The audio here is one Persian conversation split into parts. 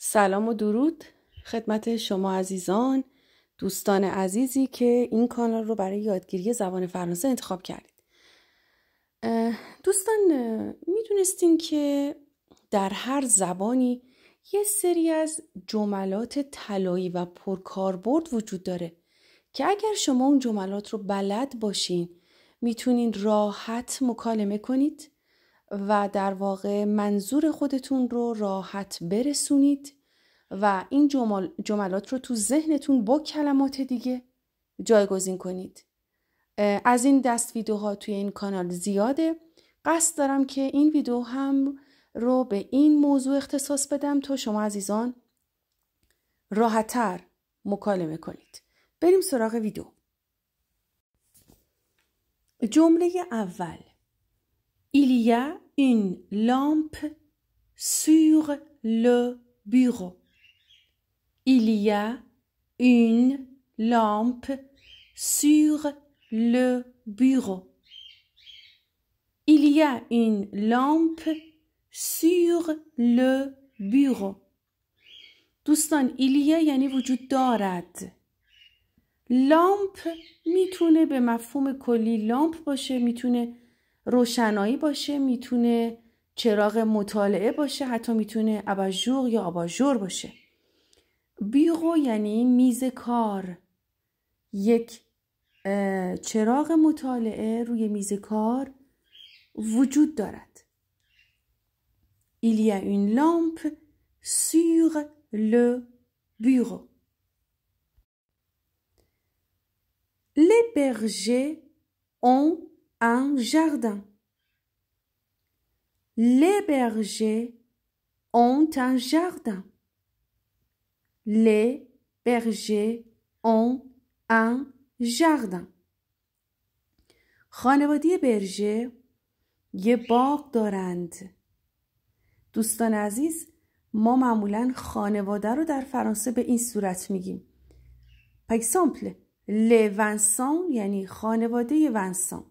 سلام و درود خدمت شما عزیزان دوستان عزیزی که این کانال رو برای یادگیری زبان فرانسه انتخاب کردید دوستان میدونستین که در هر زبانی یه سری از جملات طلایی و پرکاربرد وجود داره که اگر شما اون جملات رو بلد باشین میتونین راحت مکالمه کنید و در واقع منظور خودتون رو راحت برسونید و این جملات رو تو ذهنتون با کلمات دیگه جایگزین کنید از این دست ویدیوها توی این کانال زیاده قصد دارم که این ویدیو هم رو به این موضوع اختصاص بدم تا شما عزیزان راحتتر مکالمه کنید بریم سراغ ویدیو جمله اول Il y a une lampe sur le bureau. Il y a une lampe sur le bureau. Il y a une lampe sur le bureau. دوستان ایلیا یعنی وجود دارد لامپ میتونه به مفهوم کلی lampe, باشه میتونه روشنایی باشه میتونه چراغ مطالعه باشه حتی میتونه اباژور یا آباژور باشه بیغو یعنی میز کار یک چراغ مطالعه روی میز کار وجود دارد ایلیا y لامپ une lampe sur le اون un jardin. Les bergers ont un jardin. Les bergers ont un jardin. خانواده برژه یه باغ دارند. دوستان عزیز ما معمولا خانواده رو در فرانسه به این صورت میگیم. پکسامپل لی ونسان یعنی خانواده ونسان.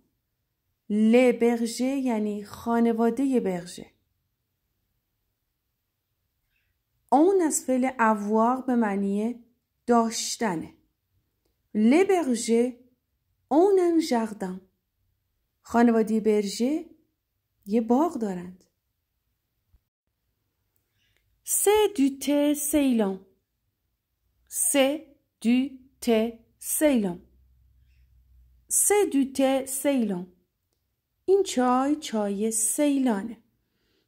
ل برژه یعنی خانواده برژه اون از فعل اووار به معنی داشتنه ل برژه اونن جردن خانواده برژه یه باغ دارند سه دوته سیلان سه دوته سیلان سه دوته سیلان این چای چای سیلانه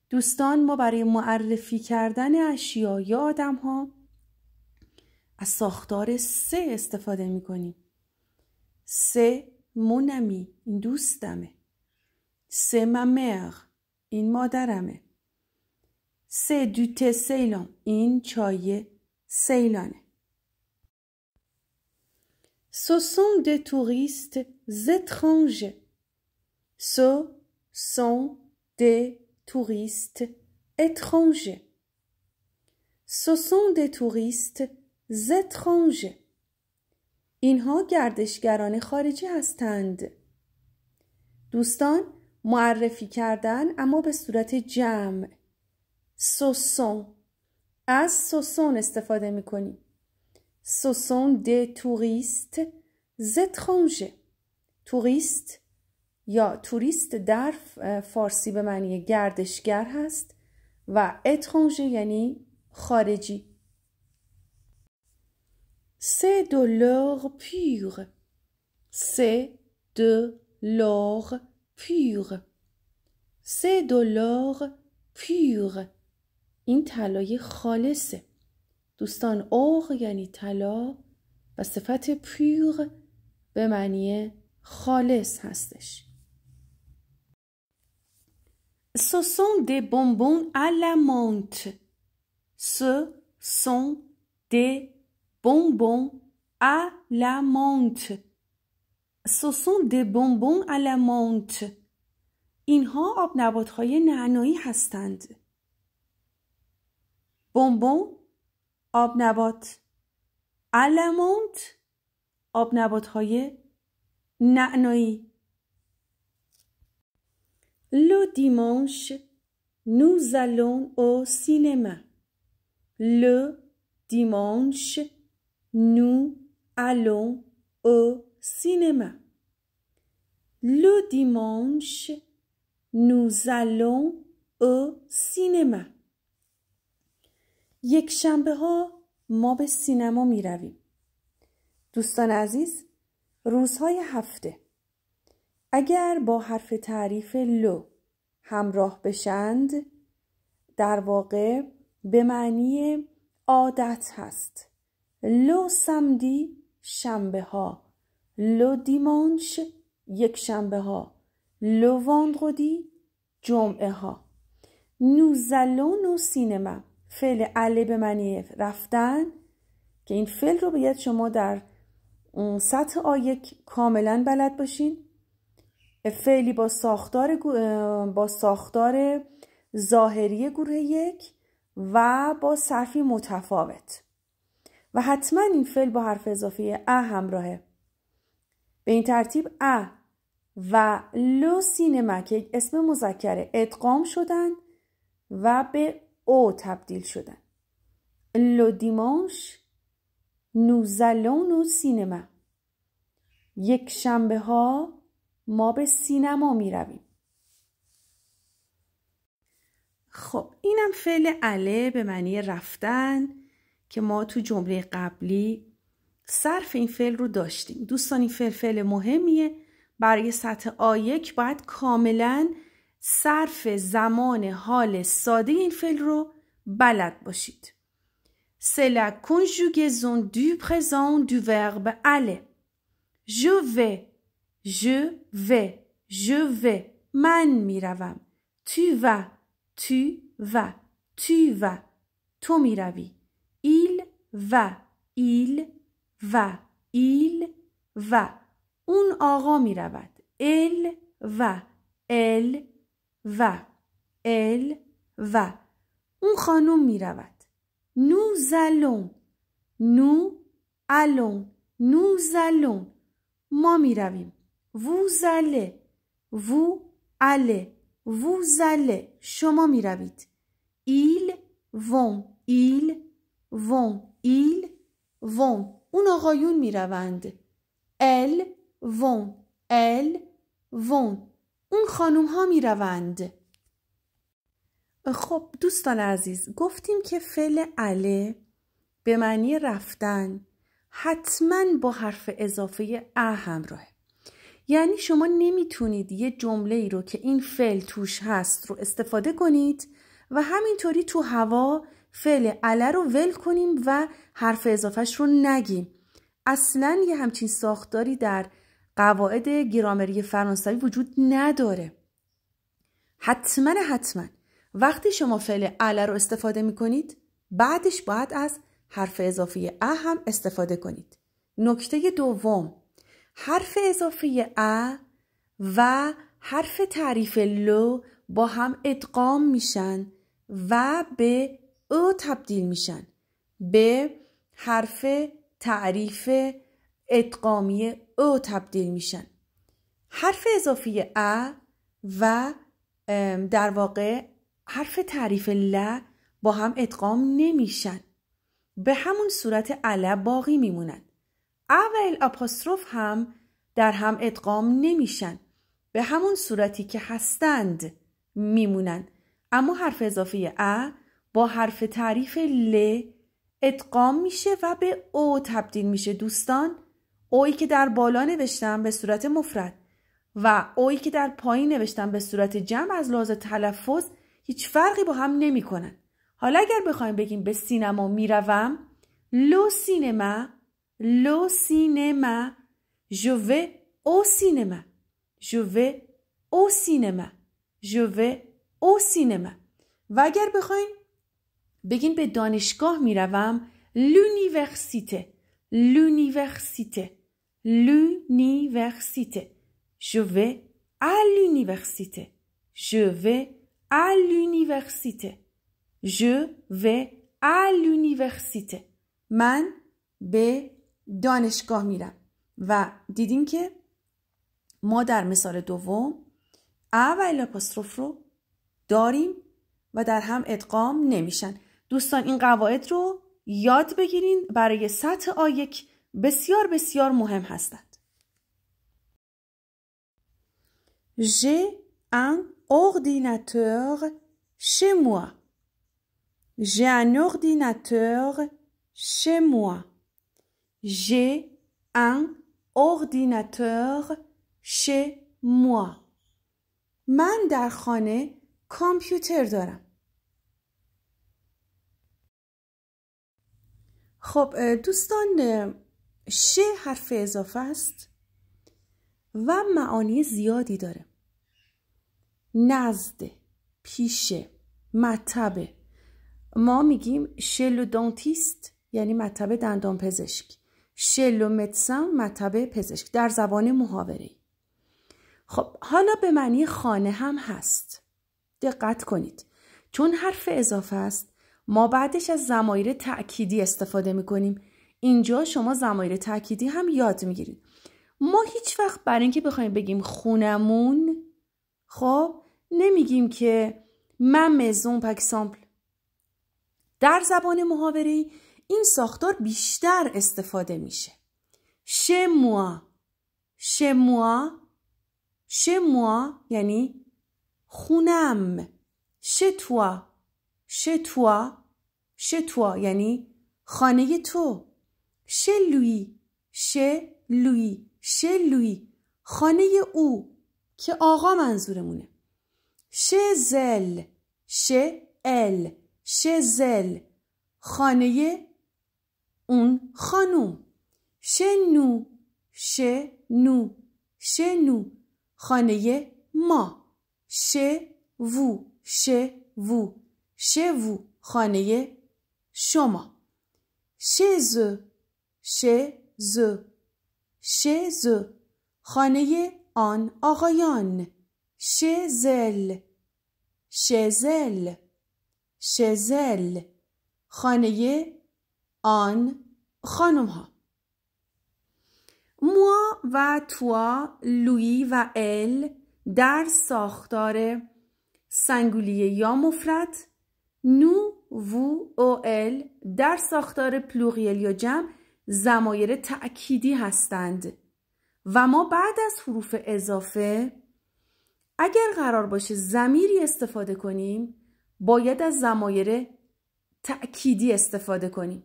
دوستان ما برای معرفی کردن اشیا یا آدم ها از ساختار سه استفاده می کنیم سه مونمی این دوستمه سه ممر این مادرمه سه دوته سیلان این چای سیلانه سوسون de touristes étrangers Ce sont des touristes étrangers. Ce sont des touristes étrangers. اینها گردشگران خارجی هستند. دوستان معرفی کردن اما به صورت جمع سوسون از سوسون استفاده می کنیم. سوسون د توریست زترانجه. توریست یا توریست در فارسی به معنی گردشگر هست و اترانژه یعنی خارجی سه دلار پیغ سه دلار پیغ سه دلار پیغ این طلای خالصه دوستان اوغ یعنی طلا و صفت پیغ به معنی خالص هستش Ce sont des bonbons à la menthe. Ce sont des bonbons à la menthe. Ce sont des bonbons à la menthe. اینها آب های نعنایی هستند. بونبون آب نبات علمونت آب های نعنایی Le dimanche, nous allons au cinéma. Le dimanche, nous allons au cinéma. Le dimanche, nous allons au cinéma. یک شنبه ها ما به سینما می رویم. دوستان عزیز روزهای هفته اگر با حرف تعریف لو همراه بشند در واقع به معنی عادت هست لو سمدی شنبه ها لو دیمانش یک شنبه ها لو واندرودی جمعه ها نوزلون و سینما فعل اله به معنی رفتن که این فعل رو باید شما در سطح آیک کاملا بلد باشین فعلی با ساختار با ساختار ظاهری گروه یک و با صرفی متفاوت و حتما این فعل با حرف اضافه ا همراهه به این ترتیب ا و لو سینما که اسم مذکره ادغام شدن و به او تبدیل شدن لو دیمانش نوزلون و سینما یک شنبه ها ما به سینما می رویم. خب اینم فعل عله به معنی رفتن که ما تو جمله قبلی صرف این فعل رو داشتیم دوستان این فعل فعل مهمیه برای سطح آیک باید کاملا صرف زمان حال ساده این فعل رو بلد باشید C'est la conjugaison du présent du verbe Je vais. Je vais. من میروم. Tu vas. Tu vas. Tu vas. تو میروی. Il va. Il va. Il va. اون آقا میرود. Il va. Elle va. Elle va. اون خانم میرود. Nous allons. Nous allons. Nous allons. ما میرویم. Vous allez. Vous allez. Vous allez. شما می روید. ایل vont. il vont. il vont. اون آقایون می روند. Elles vont. elle vont. اون خانم ها می روند. خب دوستان عزیز گفتیم که فعل اله به معنی رفتن حتما با حرف اضافه ا همراهه یعنی شما نمیتونید یه جمله ای رو که این فعل توش هست رو استفاده کنید و همینطوری تو هوا فعل اله رو ول کنیم و حرف اضافهش رو نگیم اصلا یه همچین ساختاری در قواعد گرامری فرانسوی وجود نداره حتما حتما وقتی شما فعل اله رو استفاده میکنید بعدش باید از حرف اضافه ا هم استفاده کنید نکته دوم حرف اضافه ا و حرف تعریف لو با هم ادغام میشن و به او تبدیل میشن به حرف تعریف ادغامی او تبدیل میشن حرف اضافی ا و در واقع حرف تعریف ل با هم ادغام نمیشن به همون صورت ال باقی میمونن اول آپاستروف هم در هم ادغام نمیشن به همون صورتی که هستند میمونن اما حرف اضافه ا با حرف تعریف ل ادغام میشه و به او تبدیل میشه دوستان اوی که در بالا نوشتم به صورت مفرد و اوی که در پایین نوشتم به صورت جمع از لحاظ تلفظ هیچ فرقی با هم نمیکنن حالا اگر بخوایم بگیم به سینما میروم لو سینما لو سینما جو و او سینما جو و او سینما جو و سینما و اگر بخواین بگین به دانشگاه میروم لونیورسیته لونیورسیته لونیورسیته جو و ا لونیورسیته جو و ا لونیورسیته جو من به دانشگاه میرم و دیدیم که ما در مثال دوم ا و رو داریم و در هم ادغام نمیشن دوستان این قواعد رو یاد بگیرین برای سطح آیک بسیار بسیار مهم هستند ژ ان اوردیناتور chez moi. ژ اوردیناتور J'ai un ordinateur chez moi. من در خانه کامپیوتر دارم. خب دوستان ش حرف اضافه است و معانی زیادی داره. نزد، پیشه، مطب. ما میگیم شلو دانتیست یعنی مطب دندان پزشک. شلو متسم مطب پزشک در زبان محاوره خب حالا به معنی خانه هم هست دقت کنید چون حرف اضافه است ما بعدش از زمایر تأکیدی استفاده می کنیم اینجا شما زمایر تأکیدی هم یاد می ما هیچ وقت برای اینکه بخوایم بگیم خونمون خب نمیگیم که من مزون پکسامپل در زبان محاوره این ساختار بیشتر استفاده میشه شموا شموا شموا یعنی خونم شتوا شتوا شتوا یعنی خانه تو شلوی شلوی شلوی خانه او که آقا منظورمونه شزل شل شزل خانه اون خانوم شنو شنو شنو خانه ما وو ش وو خانه شما شز شز شز خانه آن آقایان شزل شزل شزل خانه آن خانم ها موا و توا لوی و ال در ساختار سنگولیه یا مفرد نو و او ال در ساختار پلوریل یا جمع زمایر تأکیدی هستند و ما بعد از حروف اضافه اگر قرار باشه زمیری استفاده کنیم باید از زمایر تأکیدی استفاده کنیم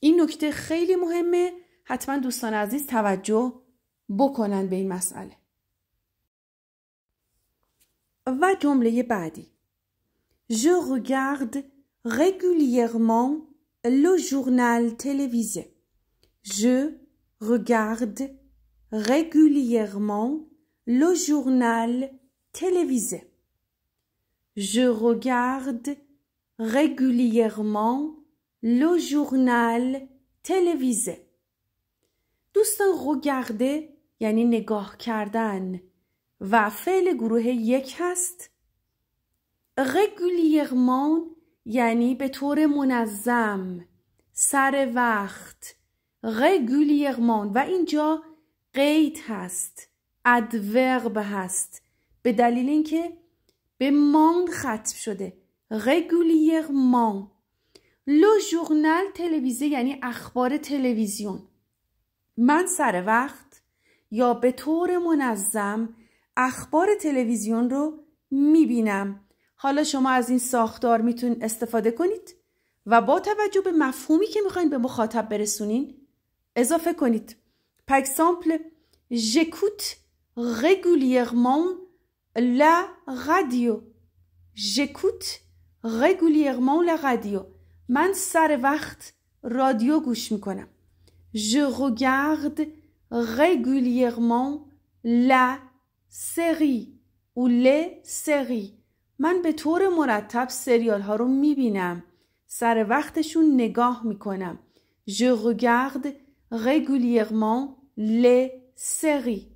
این نکته خیلی مهمه حتما دوستان عزیز توجه بکنن به این مسئله و جمله بعدی Je regarde régulièrement le journal télévisé. Je regarde régulièrement le journal télévisé. Je regarde régulièrement le journal télévisé دوستان regarder یعنی نگاه کردن و فعل گروه یک هست رگولیرمان یعنی به طور منظم سر وقت رگولیرمان و اینجا قید هست ادورب هست به دلیل اینکه به مان ختم شده رگولیرمان لو ژورنال تلویزی یعنی اخبار تلویزیون من سر وقت یا به طور منظم اخبار تلویزیون رو میبینم حالا شما از این ساختار میتونید استفاده کنید و با توجه به مفهومی که میخواین به مخاطب برسونین اضافه کنید پکسامپل جکوت j'écoute لغدیو جکوت radio. لغدیو من سر وقت رادیو گوش میکنم Je regarde régulièrement la série ou les séries. من به طور مرتب سریال ها رو میبینم. سر وقتشون نگاه میکنم. Je regarde régulièrement les séries.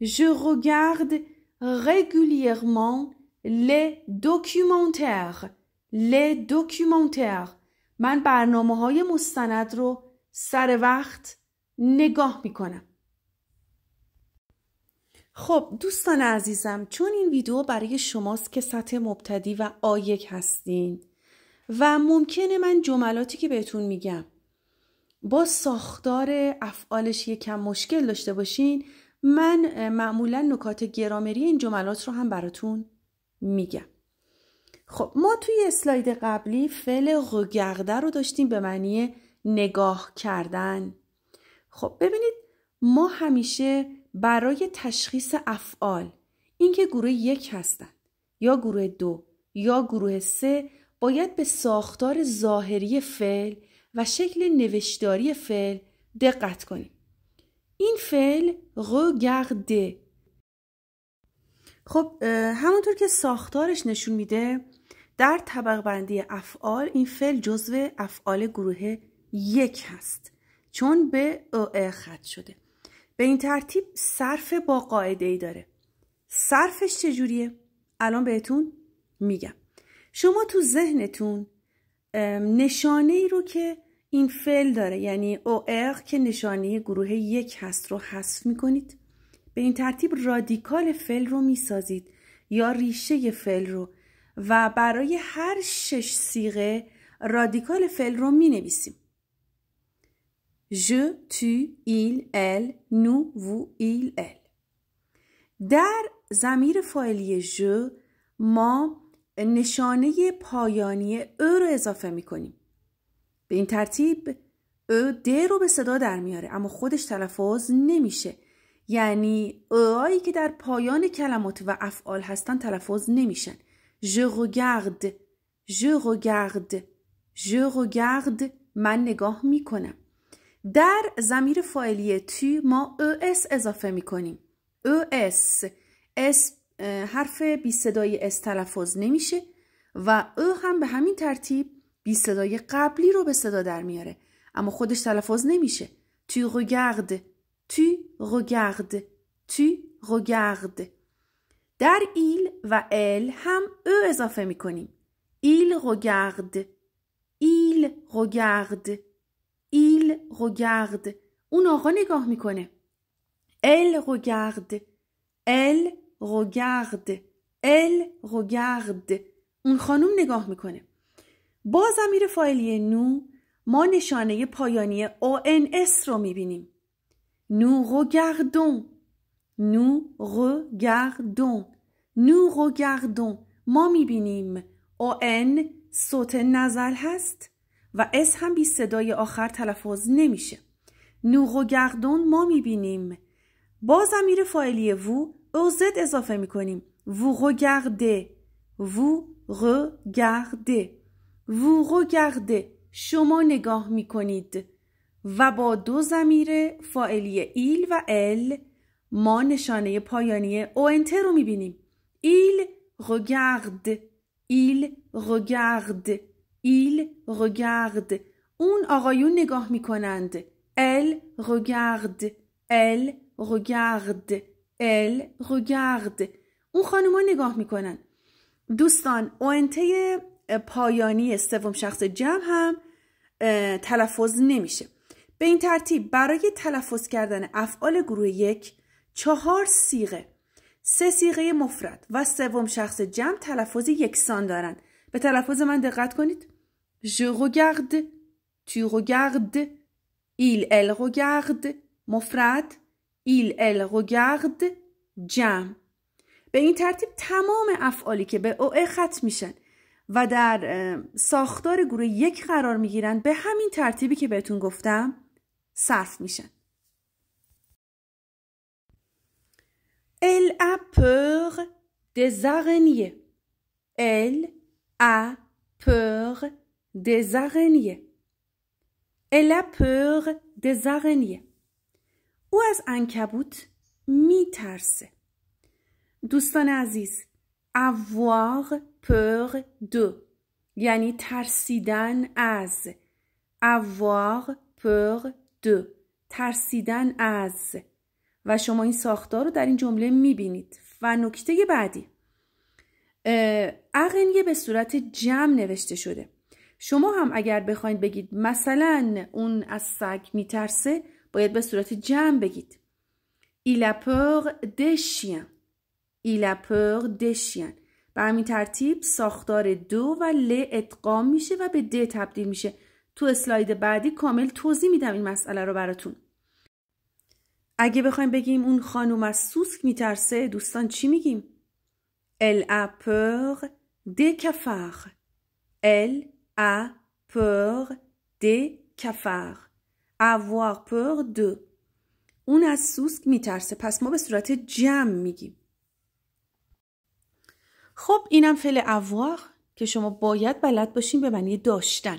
Je regarde régulièrement les documentaires. Les documentaires. من برنامه های مستند رو سر وقت نگاه میکنم خب دوستان عزیزم چون این ویدیو برای شماست که سطح مبتدی و آیک هستین و ممکنه من جملاتی که بهتون میگم با ساختار افعالش یکم مشکل داشته باشین من معمولا نکات گرامری این جملات رو هم براتون میگم خب ما توی اسلاید قبلی فعل رگرده رو داشتیم به معنی نگاه کردن خب ببینید ما همیشه برای تشخیص افعال اینکه گروه یک هستند یا گروه دو یا گروه سه باید به ساختار ظاهری فعل و شکل نوشداری فعل دقت کنیم این فعل رگرده خب همونطور که ساختارش نشون میده در طبق بندی افعال این فعل جزو افعال گروه یک هست چون به او خط شده به این ترتیب صرف با قاعده ای داره صرفش چجوریه الان بهتون میگم شما تو ذهنتون نشانه ای رو که این فعل داره یعنی او که نشانه گروه یک هست رو حذف میکنید به این ترتیب رادیکال فل رو میسازید یا ریشه فل رو و برای هر شش سیغه رادیکال فل رو می نویسیم. Je, در زمیر فایلی جو ما نشانه پایانی او رو اضافه می کنیم. به این ترتیب او د رو به صدا در میاره اما خودش تلفظ نمیشه یعنی اایی که در پایان کلمات و افعال هستن تلفظ نمیشن je regarde je regarde je من نگاه میکنم در زمیر فاعلی تو ما اس اضافه میکنیم اس اس حرف بی صدای اس تلفظ نمیشه و او هم به همین ترتیب بی صدای قبلی رو به صدا در میاره اما خودش تلفظ نمیشه تو regarde Tu regardes. Tu regardes. در ایل و ال هم او اضافه می کنیم. ایل رگرد. ایل رگرد. ایل رگرد. اون آقا نگاه میکنه. ال رگرد. ال رگرد. ال رگرد. اون خانم نگاه میکنه. با زمیر فایلی نو ما نشانه پایانی اس رو میبینیم. Nous regardons. Nous regardons. Nous regardons. ما میبینیم. ON صوت نزل هست و اس هم بی صدای آخر تلفظ نمیشه. نو گردون ما میبینیم. با ضمیر فاعلی وو زد اضافه میکنیم. وو گرده وو گرده وو گرده شما نگاه میکنید. و با دو زمیر فائلی ایل و ال ما نشانه پایانی اونته رو میبینیم ایل رگارد ایل رگارد ایل رگارد اون آقایون نگاه میکنند ال رگارد ال رگارد ال رگارد اون خانوما نگاه میکنن دوستان اونته پایانی سوم شخص جمع هم تلفظ نمیشه به این ترتیب برای تلفظ کردن افعال گروه یک چهار سیغه سه سیغه مفرد و سوم شخص جمع تلفظ یکسان دارند به تلفظ من دقت کنید je regarde tu regardes il elle regarde مفرد il elle regarde جمع به این ترتیب تمام افعالی که به او ختم میشن و در ساختار گروه یک قرار میگیرند به همین ترتیبی که بهتون گفتم صرف میشن Elle a peur des araignées. Elle a peur des araignées. او از انکبوت میترسه. دوستان عزیز avoir peur دو. یعنی ترسیدن از avoir peur ترسیدن از و شما این ساختار رو در این جمله میبینید و نکته بعدی یه به صورت جمع نوشته شده شما هم اگر بخواید بگید مثلا اون از سگ میترسه باید به صورت جمع بگید Il a peur des chiens. Il به همین ترتیب ساختار دو و ل ادغام میشه و به د تبدیل میشه تو اسلاید بعدی کامل توضیح میدم این مسئله رو براتون اگه بخوایم بگیم اون خانوم از سوسک میترسه دوستان چی میگیم ال ا د کفر ال ا د کفر avoir پر د. اون از سوسک میترسه پس ما به صورت جمع میگیم خب اینم فعل avoir که شما باید بلد باشیم به معنی داشتن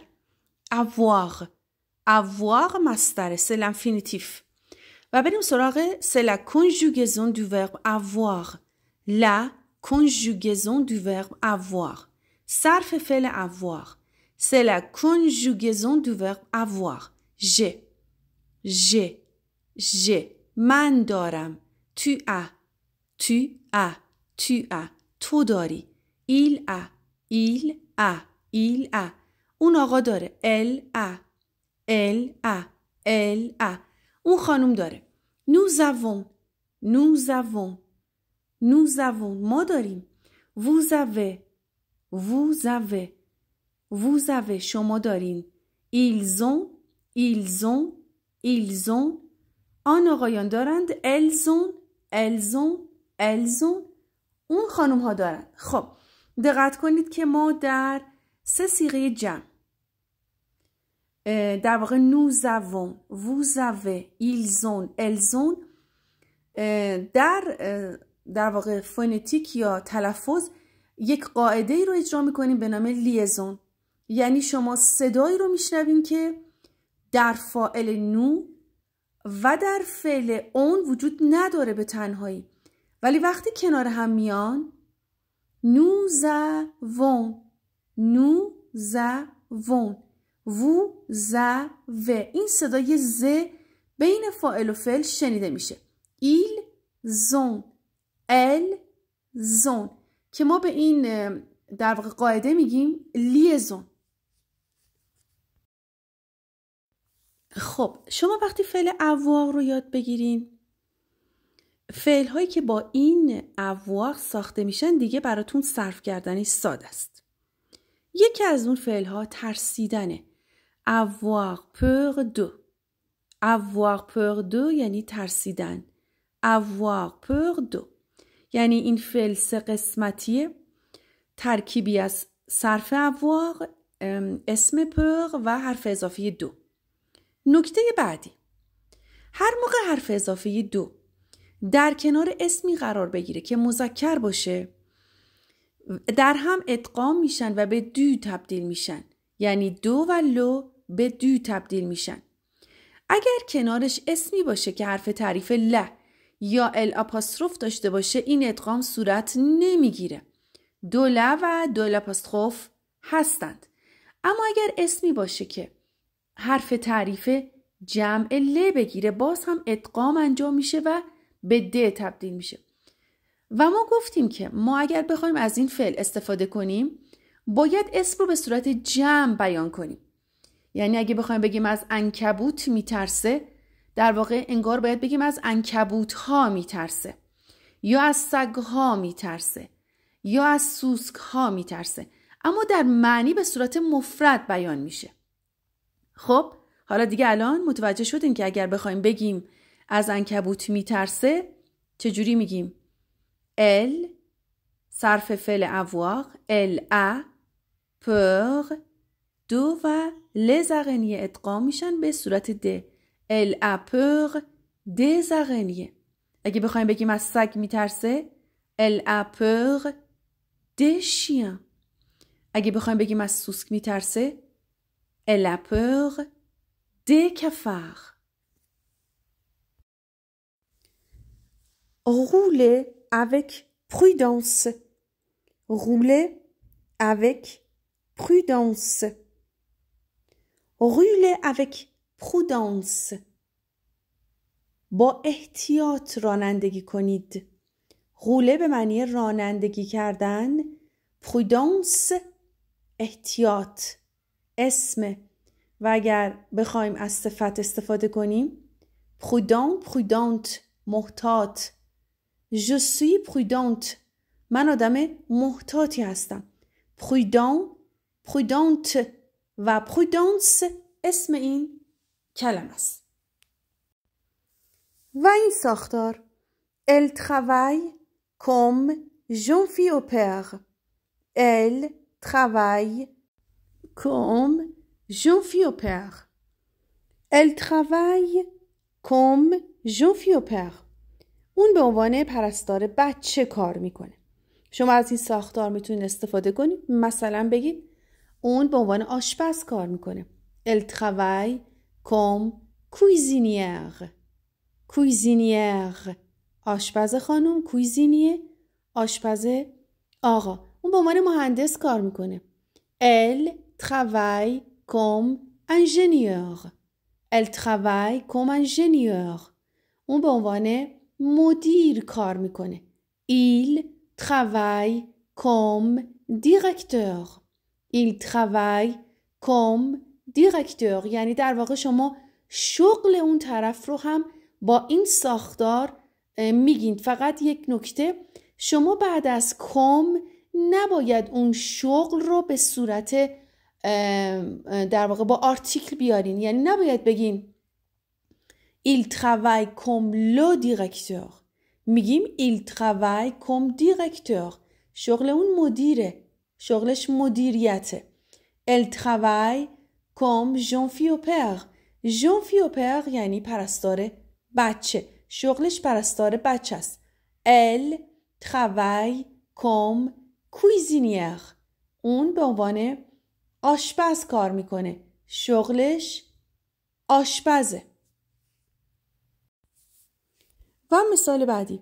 avoir avoir master c'est l'infinitif Va solare c'est la conjugaison du verbe avoir la conjugaison du verbe avoir Sarf fait avoir c'est la conjugaison du verbe avoir j'ai j'ai j'ai Mandoram tu as tu as tu as Tudori il a il a il a اون آقا داره ال ا ال ا ال ا اون خانم داره زوون نو زوون ما داریم ووزوه ووزوه ووزوه شما دارین ایلزون ایلزون ایلزون آن آقایان دارند الزون الزون الزون اون خانم ها دارند خب دقت کنید که ما در سه سیغه جمع در واقع nous ووزوه vous در در واقع فونتیک یا تلفظ یک قاعده ای رو اجرا میکنیم به نام لیزون یعنی شما صدایی رو میشنوین که در فائل نو و در فعل اون وجود نداره به تنهایی ولی وقتی کنار هم میان نوزوون نو ز وون وو ز و این صدای ز بین فائل و فعل شنیده میشه ایل زون ال زون که ما به این در واقع قاعده میگیم لیزون خب شما وقتی فعل اواق رو یاد بگیرین فعل هایی که با این اواق ساخته میشن دیگه براتون صرف کردنی ساده است یکی از اون فعل ها ترسیدنه avoir peur de avoir peur de یعنی ترسیدن avoir peur de یعنی این فعل سه قسمتیه ترکیبی از صرف avoir اسم پر و حرف اضافی دو نکته بعدی هر موقع حرف اضافه دو در کنار اسمی قرار بگیره که مذکر باشه در هم ادغام میشن و به دو تبدیل میشن یعنی دو و لو به دو تبدیل میشن اگر کنارش اسمی باشه که حرف تعریف ل یا ال داشته باشه این ادغام صورت نمیگیره دو ل و دو ال هستند اما اگر اسمی باشه که حرف تعریف جمع ل بگیره باز هم ادغام انجام میشه و به د تبدیل میشه و ما گفتیم که ما اگر بخوایم از این فعل استفاده کنیم باید اسم رو به صورت جمع بیان کنیم یعنی اگه بخوایم بگیم از انکبوت میترسه در واقع انگار باید بگیم از انکبوت ها میترسه یا از سگ ها میترسه یا از سوسک ها میترسه اما در معنی به صورت مفرد بیان میشه خب حالا دیگه الان متوجه شدیم که اگر بخوایم بگیم از انکبوت میترسه چجوری میگیم elle صرف فعل avoir elle a peur دو و les araignées ادغام میشن به صورت د elle a peur des araignées اگه بخوایم بگیم از سگ میترسه elle a peur des chiens اگه بخوایم بگیم از سوسک میترسه elle a peur des cafards rouler avec prudence. Rouler avec prudence. Rouler avec prudence. با احتیاط رانندگی کنید. غوله به معنی رانندگی کردن پرودانس احتیاط اسم و اگر بخوایم از صفت استفاده کنیم پرودان پرودانت محتاط Je suis prudente. من آدم محتاطی هستم. prudent, prudente va prudence اسم این کلمه است. و این travaille comme jean fille au père. Elle travaille comme jeune fille au père. Elle travaille comme jeune fille au père. اون به عنوان پرستار بچه کار میکنه شما از این ساختار میتونید استفاده کنید مثلا بگید اون به عنوان آشپز کار میکنه ال travaille comme cuisinière cuisinière آشپز خانم کویزینیه آشپز آقا اون به عنوان مهندس کار میکنه ال travaille comme ingénieur ال travaille comme ingénieur اون به عنوان مدیر کار میکنه ایل travaille کم directeur ایل travaille کم directeur یعنی در واقع شما شغل اون طرف رو هم با این ساختار میگین فقط یک نکته شما بعد از کم نباید اون شغل رو به صورت در واقع با آرتیکل بیارین یعنی نباید بگین Il travaille comme le directeur. میگیم il travaille comme directeur. شغل اون مدیره. شغلش مدیریته. Il travaille comme Jean Fiopère. Jean Fiopère یعنی پرستار بچه. شغلش پرستار بچه است. Elle travaille comme cuisinière. اون به عنوان آشپز کار میکنه. شغلش آشپزه. و مثال بعدی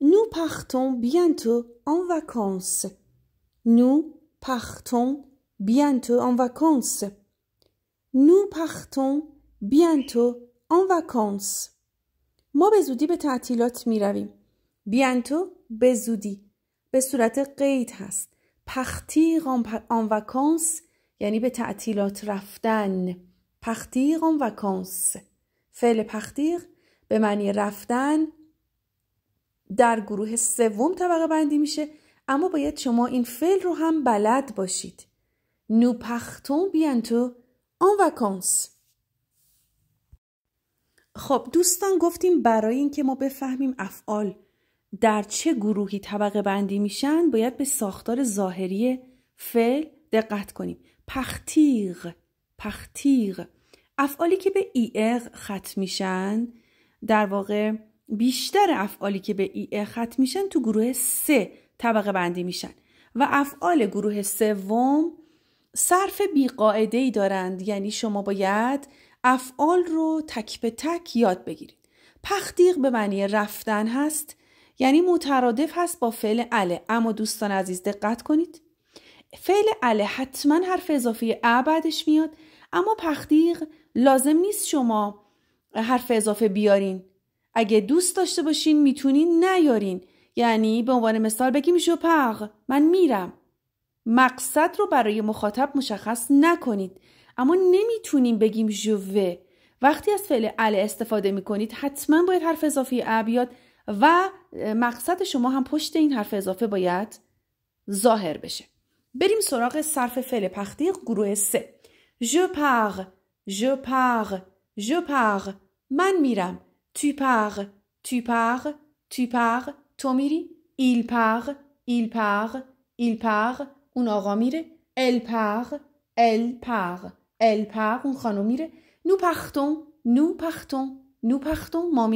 نو پختون بیانتو آن وکانس نو پختون بیانتو آن وکانس نو پختون بیانتو آن وکانس ما به زودی به تعطیلات می رویم بیانتو به زودی به صورت قید هست پختی آن وکانس یعنی به تعطیلات رفتن پختیر آن وکانس فعل پختیر به معنی رفتن در گروه سوم طبقه بندی میشه اما باید شما این فعل رو هم بلد باشید نو پختون بیانتو آن وکانس خب دوستان گفتیم برای اینکه ما بفهمیم افعال در چه گروهی طبقه بندی میشن باید به ساختار ظاهری فعل دقت کنیم پختیغ پختیغ افعالی که به ایق ختم میشن در واقع بیشتر افعالی که به ای ختم میشن تو گروه سه طبقه بندی میشن و افعال گروه سوم صرف بی ای دارند یعنی شما باید افعال رو تک به تک یاد بگیرید پختیق به معنی رفتن هست یعنی مترادف هست با فعل عله اما دوستان عزیز دقت کنید فعل عله حتما حرف اضافه ا بعدش میاد اما پختیق لازم نیست شما حرف اضافه بیارین اگه دوست داشته باشین میتونین نیارین یعنی به عنوان مثال بگیم ژوپغ من میرم مقصد رو برای مخاطب مشخص نکنید اما نمیتونیم بگیم ژوه وقتی از فعل ال استفاده میکنید حتما باید حرف اضافی ابیات و مقصد شما هم پشت این حرف اضافه باید ظاهر بشه بریم سراغ صرف فعل پختی گروه 3 je pars من میرم Tu pars, tu pars, tu pars, tu miri, Il part, il part, il part, un آقا mire, Elle part, elle part, elle part, اون خانم میره Nous partons, nous partons, nous partons, ما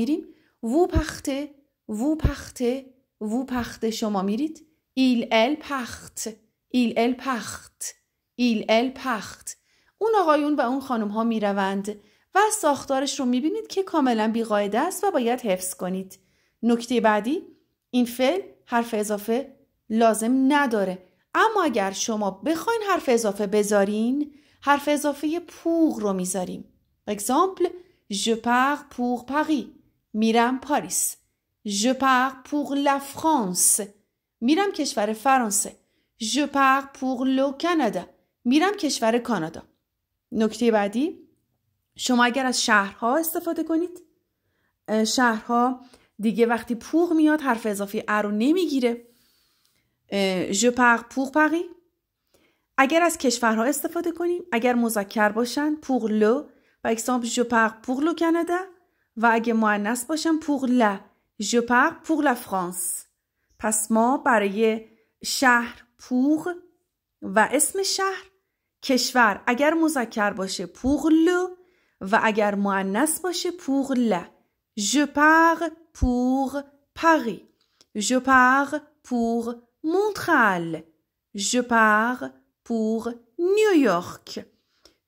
Vous partez, vous partez, vous partez, شما میرید Il, elle part, il, elle part, il, elle part اون آقایون و اون خانم ها میروند و ساختارش رو میبینید که کاملا بیقاعده است و باید حفظ کنید. نکته بعدی این فعل حرف اضافه لازم نداره اما اگر شما بخواین حرف اضافه بذارین حرف اضافه پوغ رو میذاریم. اگزامپل Je pars pour Paris. میرم پاریس. Je pars pour la France. میرم کشور فرانسه. Je pars pour le Canada. میرم کشور کانادا. نکته بعدی شما اگر از شهرها استفاده کنید شهرها دیگه وقتی پوغ میاد حرف اضافی ار رو نمیگیره ژپق پوغ پقی اگر از کشورها استفاده کنیم اگر مذکر باشن پوغ لو و اکسامپ جو پوغ لو کانادا و اگه معنیس باشن پوغ لا ژپق پوغ فرانس پس ما برای شهر پوغ و اسم شهر کشور اگر مذکر باشه پوغ لو و moi معنیس باشه pour la je pars pour Paris je pars pour Montréal je pars pour New York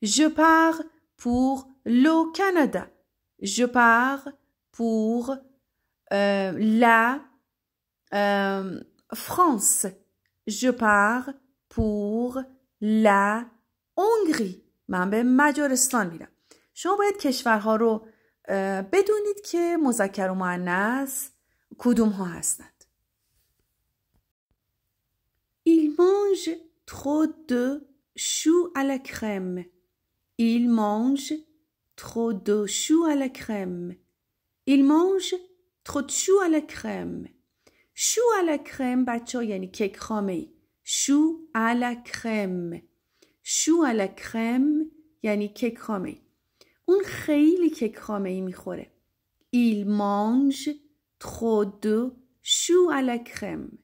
je pars pour le Canada je pars pour euh, la euh, France. Je pars pour la Hongrie. من به مجارستان شما باید کشورها رو بدونید که مذکر و معنیس کدوم ها هستند Il mange trop de choux à la crème. Il mange trop de choux à la crème. Il mange trop de choux à la crème. Choux à la crème بچه ها یعنی کیک خامه ای. Choux à la crème. Choux à la crème یعنی کیک خامه اون خیلی که کامه ای میخوره ایل مانج ترو شو الکرم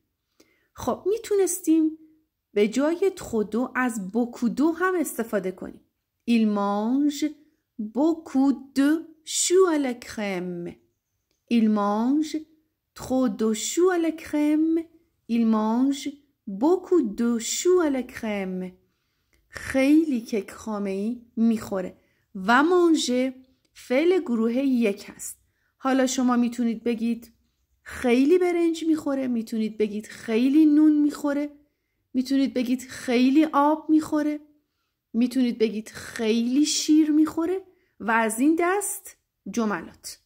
خب میتونستیم به جای ترو از بوکودو هم استفاده کنیم ایل مانج بوکودو شو الکرم ایل مانج ترو دو شو الکرم ایل مانج بوکو دو شو الکرم خیلی که کامه ای میخوره و مانژه فعل گروه یک هست حالا شما میتونید بگید خیلی برنج میخوره میتونید بگید خیلی نون میخوره میتونید بگید خیلی آب میخوره میتونید بگید خیلی شیر میخوره و از این دست جملات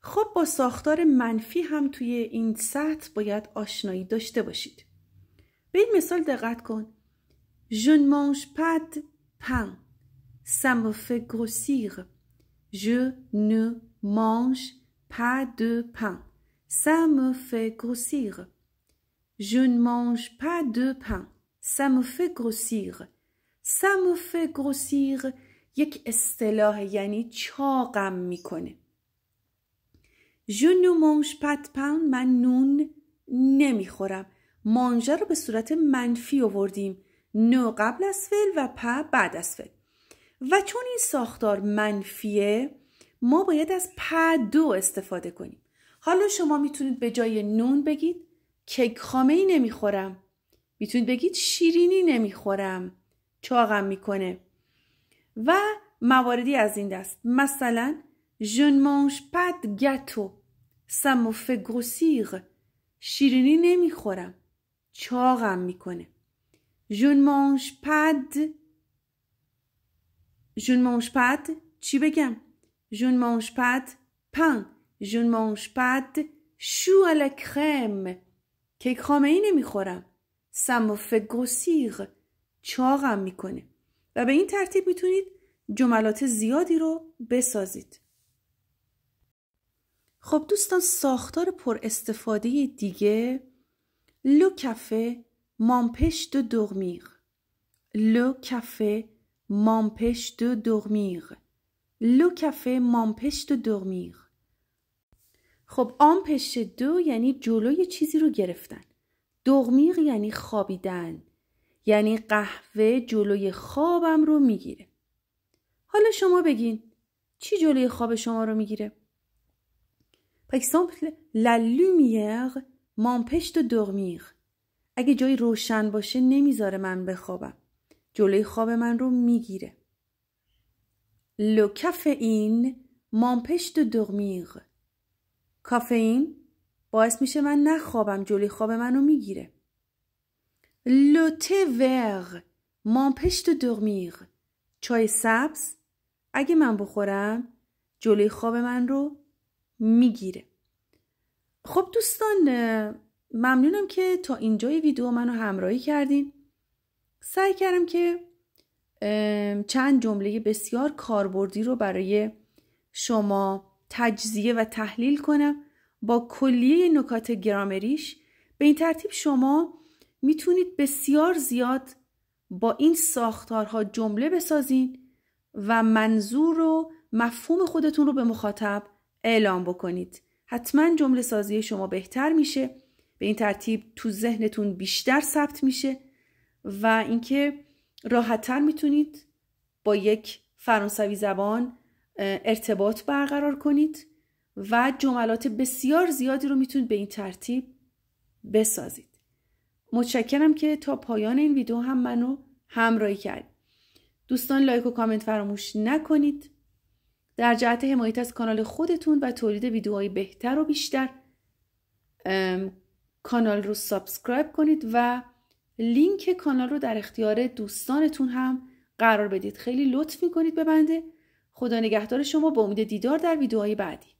خب با ساختار منفی هم توی این سطح باید آشنایی داشته باشید به این مثال دقت کن جن منج پد پن ça me fait grossir. Je ne mange pas de pain. Ça me fait grossir. Je ne mange pas de pain. Ça me fait grossir. Ça me fait grossir. یک اصطلاح یعنی چاقم میکنه. Je ne mange pas de pain. من نون نمیخورم. مانجه رو به صورت منفی آوردیم. نو قبل از فعل و پ بعد از فعل. و چون این ساختار منفیه ما باید از پدو دو استفاده کنیم حالا شما میتونید به جای نون بگید کیک خامه ای نمیخورم میتونید بگید شیرینی نمیخورم چاقم میکنه و مواردی از این دست مثلا je ne mange pas gâteau شیرینی نمیخورم چاقم میکنه je ne mange Je ne mange چی بگم Je ne mange pas de pain Je ne mange pas de ای نمیخورم سموف گسیغ چاقم میکنه و به این ترتیب میتونید جملات زیادی رو بسازید خب دوستان ساختار پر استفاده دیگه لو کفه مامپش دو دغمیغ لو کفه m'empêche de dormir le café m'empêche de dormir خب آمپش دو یعنی جلوی چیزی رو گرفتن دغمیق یعنی خوابیدن یعنی قهوه جلوی خوابم رو میگیره حالا شما بگین چی جلوی خواب شما رو میگیره پکسامپل لا لومیر مامپش دو و اگه جایی روشن باشه نمیذاره من بخوابم. جلوی خواب من رو میگیره لو کافئین مامپش دو دغمیغ کافئین باعث میشه من نخوابم جلوی خواب من رو میگیره لو ته ور دو دغمیغ چای سبز اگه من بخورم جلوی خواب من رو میگیره خب دوستان ممنونم که تا اینجای ویدیو منو همراهی کردین سعی کردم که چند جمله بسیار کاربردی رو برای شما تجزیه و تحلیل کنم با کلیه نکات گرامریش به این ترتیب شما میتونید بسیار زیاد با این ساختارها جمله بسازین و منظور و مفهوم خودتون رو به مخاطب اعلام بکنید حتما جمله سازی شما بهتر میشه به این ترتیب تو ذهنتون بیشتر ثبت میشه و اینکه راحتتر میتونید با یک فرانسوی زبان ارتباط برقرار کنید و جملات بسیار زیادی رو میتونید به این ترتیب بسازید متشکرم که تا پایان این ویدیو هم منو همراهی کردید دوستان لایک و کامنت فراموش نکنید در جهت حمایت از کانال خودتون و تولید ویدیوهای بهتر و بیشتر کانال رو سابسکرایب کنید و لینک کانال رو در اختیار دوستانتون هم قرار بدید خیلی لطف میکنید به بنده خدا نگهدار شما با امید دیدار در ویدیوهای بعدی